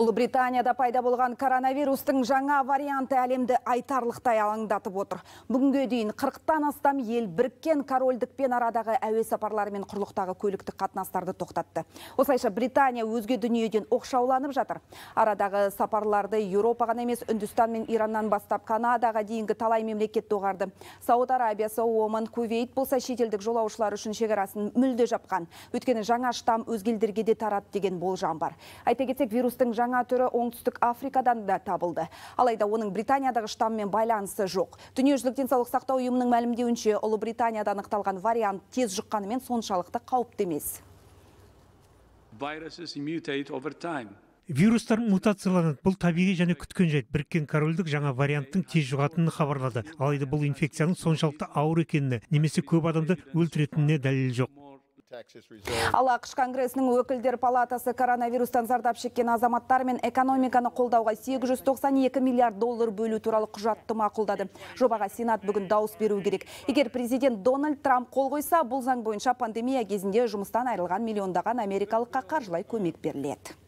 ұлыбританияда пайда болған коронавирустың жаңа варианты әлемді айтарлықтай алаңдатып отыр Бүгінгі дейін 40-тан астам ел біріккен корольдікпен арадағы әуе сапарлары мен құрлықтағы көліктік қатынастарды тоқтатты осылайша британия өзге дүниеден оқшауланып жатыр арадағы сапарларды еуропа емес үндістан мен ираннан бастап канадаға дейінгі талай мемлекет доғарды сауд арабиясы оман кувейт болса шетелдік жолаушылар үшін шекарасын мүлде жапқан өткені жаңа штамм де тарады деген болжам бар айта вирустың жаңа жаңа түрі оңтүстік Африкадан да табылды. Алайда оның Британиядағы штаммен байланысы жоқ. Дүниежүзілік денсаулық сақтау ұйымының мәлімдеуінше Ұлыбританияда анықталған вариант тез жұққанымен соншалықты қауіпті емес. Вирустар мутацияланады. Бұл табиғи және күткен жайт. Біріккен корольдік жаңа варианттың тез жұғатынын хабарлады. Алайда бұл инфекцияның соншалықты ауыр екеніне немесе көп адамды өлтіретініне дәлел жоқ. Ал ақш конгресінің өкілдер палатасы коронавирустан зардап шеккен азаматтар мен экономиканы қолдауға 892 миллиард доллар бөлу туралы құжатты мақұлдады жобаға сенат бүгін дауыс беру керек егер президент дональд трамп қол қойса бұл заң бойынша пандемия кезінде жұмыстан айырылған миллиондаған америкалыққа қаржылай көмек беріледі